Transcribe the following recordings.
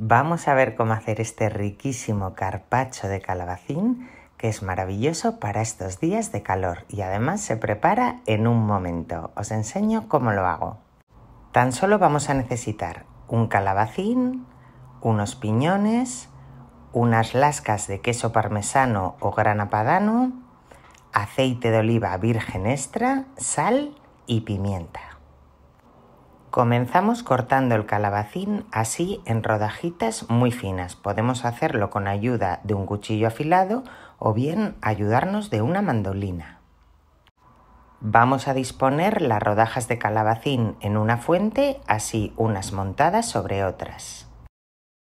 Vamos a ver cómo hacer este riquísimo carpacho de calabacín que es maravilloso para estos días de calor y además se prepara en un momento. Os enseño cómo lo hago. Tan solo vamos a necesitar un calabacín, unos piñones, unas lascas de queso parmesano o grana padano, aceite de oliva virgen extra, sal y pimienta. Comenzamos cortando el calabacín así en rodajitas muy finas. Podemos hacerlo con ayuda de un cuchillo afilado o bien ayudarnos de una mandolina. Vamos a disponer las rodajas de calabacín en una fuente, así unas montadas sobre otras.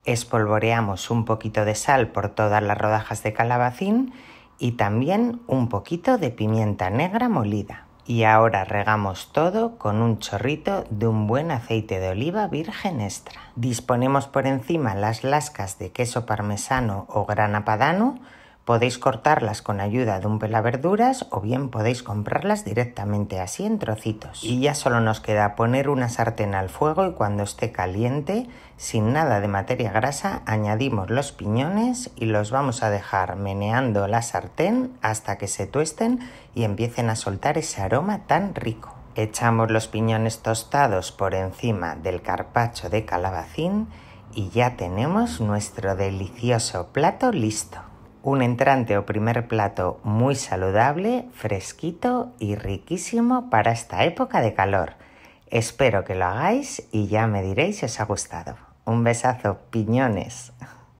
Espolvoreamos un poquito de sal por todas las rodajas de calabacín y también un poquito de pimienta negra molida. Y ahora regamos todo con un chorrito de un buen aceite de oliva virgen extra. Disponemos por encima las lascas de queso parmesano o grana padano Podéis cortarlas con ayuda de un pelaverduras o bien podéis comprarlas directamente así en trocitos. Y ya solo nos queda poner una sartén al fuego y cuando esté caliente, sin nada de materia grasa, añadimos los piñones y los vamos a dejar meneando la sartén hasta que se tuesten y empiecen a soltar ese aroma tan rico. Echamos los piñones tostados por encima del carpacho de calabacín y ya tenemos nuestro delicioso plato listo un entrante o primer plato muy saludable, fresquito y riquísimo para esta época de calor. Espero que lo hagáis y ya me diréis si os ha gustado. Un besazo, piñones.